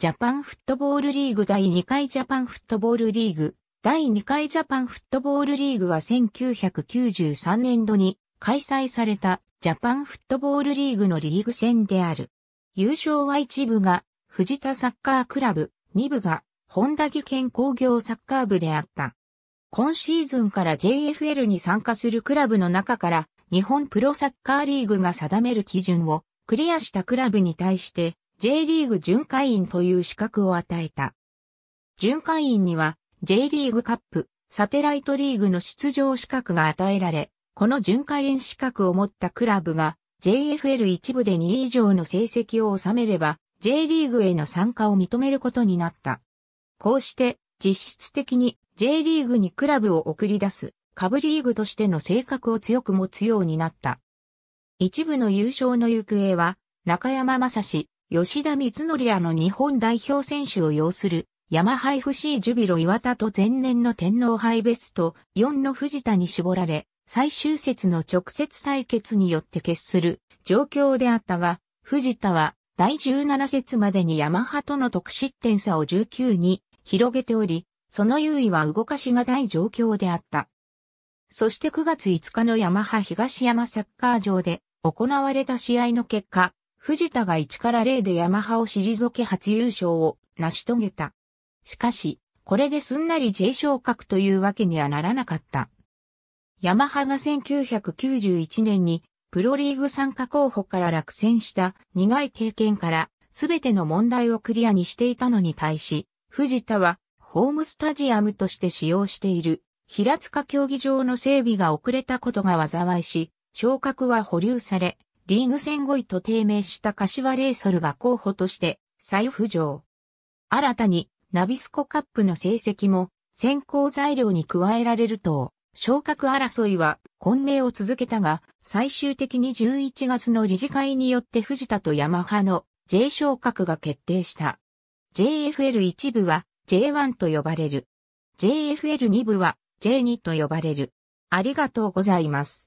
ジャパンフットボールリーグ第2回ジャパンフットボールリーグ。第2回ジャパンフットボールリーグは1993年度に開催されたジャパンフットボールリーグのリーグ戦である。優勝は1部が藤田サッカークラブ、2部が本田技研工業サッカー部であった。今シーズンから JFL に参加するクラブの中から日本プロサッカーリーグが定める基準をクリアしたクラブに対して J リーグ巡回員という資格を与えた。巡回員には J リーグカップ、サテライトリーグの出場資格が与えられ、この巡回員資格を持ったクラブが JFL 一部で2位以上の成績を収めれば J リーグへの参加を認めることになった。こうして実質的に J リーグにクラブを送り出す下部リーグとしての性格を強く持つようになった。一部の優勝の行方は中山正史、吉田光則らの日本代表選手を擁する、ヤマハ FC ジュビロ岩田と前年の天皇杯ベスト4の藤田に絞られ、最終節の直接対決によって決する状況であったが、藤田は第17節までにヤマハとの得失点差を19に広げており、その優位は動かしがない状況であった。そして9月5日のヤマハ東山サッカー場で行われた試合の結果、藤田が1から0でヤマハを退け初優勝を成し遂げた。しかし、これですんなり J 昇格というわけにはならなかった。ヤマハが1991年にプロリーグ参加候補から落選した苦い経験からすべての問題をクリアにしていたのに対し、藤田はホームスタジアムとして使用している平塚競技場の整備が遅れたことが災いし、昇格は保留され、リーグ戦5位と低迷した柏レイソルが候補として再浮上。新たにナビスコカップの成績も先行材料に加えられると、昇格争いは混迷を続けたが、最終的に11月の理事会によって藤田とヤマハの J 昇格が決定した。JFL 一部は J1 と呼ばれる。JFL 二部は J2 と呼ばれる。ありがとうございます。